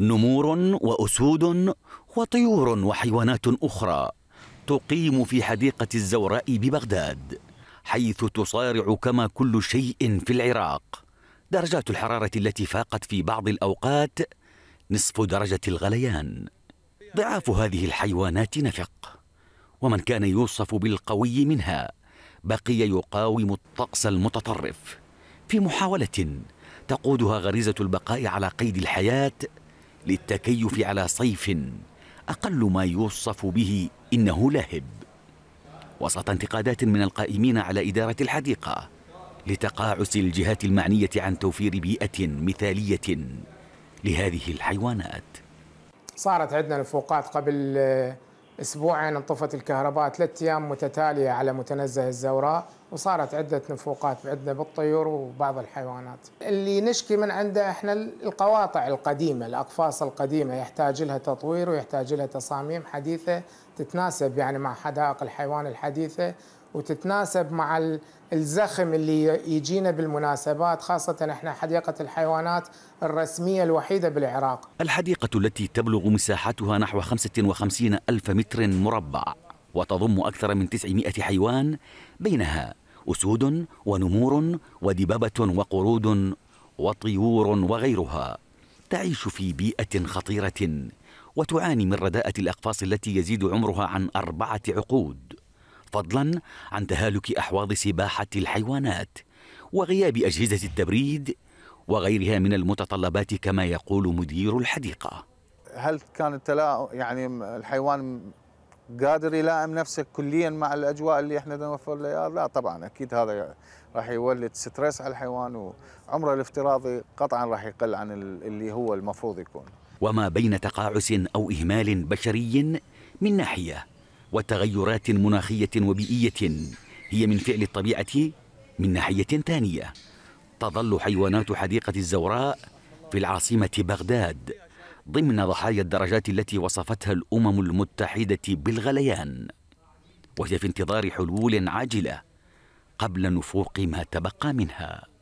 نمور واسود وطيور وحيوانات اخرى تقيم في حديقه الزوراء ببغداد حيث تصارع كما كل شيء في العراق درجات الحراره التي فاقت في بعض الاوقات نصف درجه الغليان ضعاف هذه الحيوانات نفق ومن كان يوصف بالقوي منها بقي يقاوم الطقس المتطرف في محاوله تقودها غريزه البقاء على قيد الحياه للتكيف على صيف أقل ما يوصف به إنه لهب وسط انتقادات من القائمين على إدارة الحديقة لتقاعس الجهات المعنية عن توفير بيئة مثالية لهذه الحيوانات صارت عندنا نفوقات قبل أسبوعين انطفت الكهرباء ثلاث أيام متتالية على متنزه الزوراء وصارت عدة نفوقات عندنا بالطيور وبعض الحيوانات اللي نشكي من عنده احنا القواطع القديمة الأقفاص القديمة يحتاج لها تطوير ويحتاج لها تصاميم حديثة تتناسب يعني مع حدائق الحيوان الحديثة وتتناسب مع الزخم اللي يجينا بالمناسبات خاصة احنا حديقة الحيوانات الرسمية الوحيدة بالعراق الحديقة التي تبلغ مساحتها نحو 55 ألف متر مربع وتضم أكثر من 900 حيوان بينها أسود ونمور ودببة وقرود وطيور وغيرها تعيش في بيئة خطيرة وتعاني من رداءة الأقفاص التي يزيد عمرها عن أربعة عقود فضلا عن تهالك أحواض سباحة الحيوانات وغياب أجهزة التبريد وغيرها من المتطلبات كما يقول مدير الحديقة هل كان التلا يعني الحيوان قادر يلائم نفسك كليا مع الاجواء اللي احنا نوفر له اياها لا طبعا اكيد هذا راح يولد ستريس على الحيوان وعمره الافتراضي قطعا راح يقل عن اللي هو المفروض يكون وما بين تقاعس او اهمال بشري من ناحيه وتغيرات مناخيه وبيئيه هي من فعل الطبيعه من ناحيه ثانيه تظل حيوانات حديقه الزوراء في العاصمه بغداد ضمن ضحايا الدرجات التي وصفتها الأمم المتحدة بالغليان وهي في انتظار حلول عاجلة قبل نفوق ما تبقى منها